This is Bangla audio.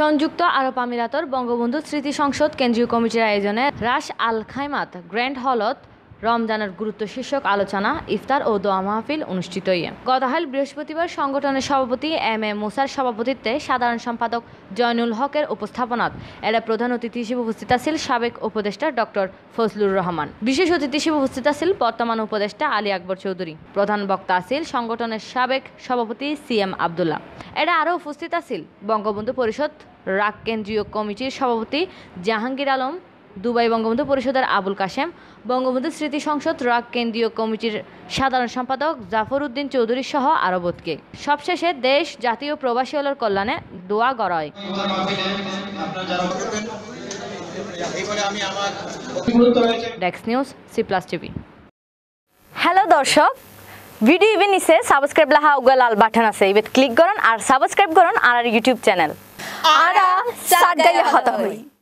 সংযুক্ত আরব আমিরাতর বঙ্গবন্ধু স্মৃতি সংসদ কেন্দ্রীয় কমিটির আয়োজনে রাস আল খাইমাত গ্র্যান্ড হলত রমজানের গুরুত্ব শীর্ষক আলোচনা ইফতার ও দোয়া মাহফিল অনুষ্ঠিত গতকাল বৃহস্পতিবার সংগঠনের সভাপতি এম এ মুসার সভাপতিত্বে সাধারণ সম্পাদক জয়নুল হকের উপস্থাপনাত এরা প্রধান অতিথি হিসেবে উপস্থিত আছিল সাবেক উপদেষ্টা ডক্টর ফজলুর রহমান বিশেষ অতিথি হিসেবে উপস্থিত আছিল বর্তমান উপদেষ্টা আলী আকবর চৌধুরী প্রধান বক্তা আছিল সংগঠনের সাবেক সভাপতি সি এম আবদুল্লাহ এরা আরও উপস্থিত আছিল বঙ্গবন্ধু পরিষদ রাগ কেন্দ্রীয় কমিটির সভাপতি জাহাঙ্গীর আলম দুবাই বঙ্গবন্ধু পরিষদের আবুল কাশেম বঙ্গবন্ধু স্মৃতি সংসদ রাগ কেন্দ্রীয় কমিটির সাধারণ সম্পাদক জাফর উদ্দিন চৌধুরী সহ আরও বোধকে সবশেষে দেশ জাতীয় প্রবাসী হলের কল্যাণে দোয়া গড়ায় ডেক্স news C plus TV hello দর্শক ভিডিও ইভেন নিচে সাবস্ক্রাইব লাহা উগা লাল বাটন আছে ইবেত ক্লিক করুন আর সাবস্ক্রাইব করুন আর ইউটিউব চ্যানেল আরা সাগাই হতা হই